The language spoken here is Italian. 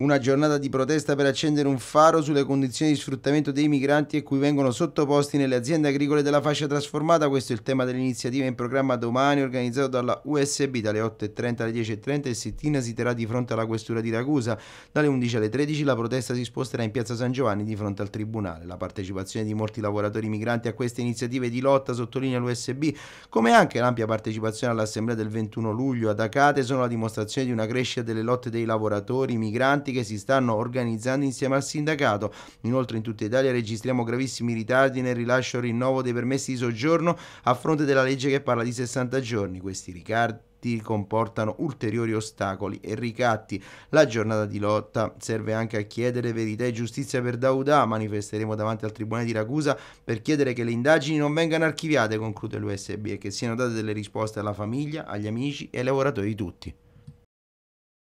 Una giornata di protesta per accendere un faro sulle condizioni di sfruttamento dei migranti a cui vengono sottoposti nelle aziende agricole della fascia trasformata. Questo è il tema dell'iniziativa in programma domani organizzato dalla USB dalle 8.30 alle 10.30 e Settina si terrà di fronte alla questura di Ragusa. Dalle 11 alle 13 la protesta si sposterà in piazza San Giovanni di fronte al Tribunale. La partecipazione di molti lavoratori migranti a queste iniziative di lotta sottolinea l'USB, come anche l'ampia partecipazione all'assemblea del 21 luglio ad Acate sono la dimostrazione di una crescita delle lotte dei lavoratori migranti migranti che si stanno organizzando insieme al sindacato. Inoltre in tutta Italia registriamo gravissimi ritardi nel rilascio e rinnovo dei permessi di soggiorno a fronte della legge che parla di 60 giorni. Questi ritardi comportano ulteriori ostacoli e ricatti. La giornata di lotta serve anche a chiedere verità e giustizia per Daudà. Manifesteremo davanti al Tribunale di Ragusa per chiedere che le indagini non vengano archiviate, conclude l'USB, e che siano date delle risposte alla famiglia, agli amici e ai lavoratori tutti.